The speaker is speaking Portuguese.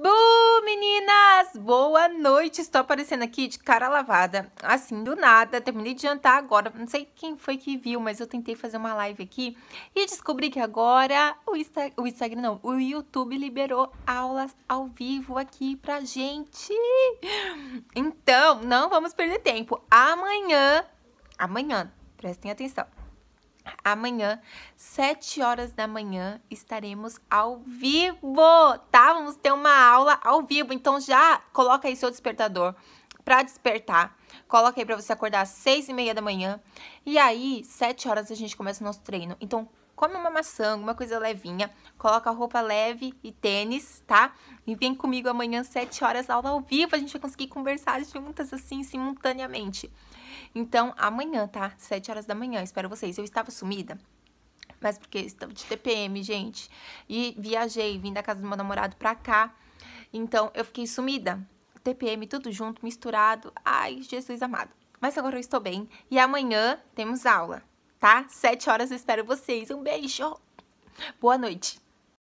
Bu, meninas! Boa noite! Estou aparecendo aqui de cara lavada, assim, do nada. Terminei de jantar agora, não sei quem foi que viu, mas eu tentei fazer uma live aqui e descobri que agora o, Insta... o Instagram, não, o YouTube liberou aulas ao vivo aqui pra gente. Então, não vamos perder tempo. Amanhã, amanhã, prestem atenção. Amanhã, 7 horas da manhã, estaremos ao vivo, tá? Vamos ter um ao vivo, então já coloca aí seu despertador para despertar. Coloca aí para você acordar às seis e meia da manhã. E aí, sete horas a gente começa o nosso treino. Então, come uma maçã, alguma coisa levinha, coloca roupa leve e tênis, tá? E vem comigo amanhã, sete horas, aula ao vivo, a gente vai conseguir conversar juntas, assim, simultaneamente. Então, amanhã, tá? Sete horas da manhã, espero vocês. Eu estava sumida, mas porque estava de TPM, gente, e viajei, vim da casa do meu namorado pra cá, então, eu fiquei sumida. TPM, tudo junto, misturado. Ai, Jesus amado. Mas agora eu estou bem. E amanhã temos aula, tá? Sete horas eu espero vocês. Um beijo. Boa noite.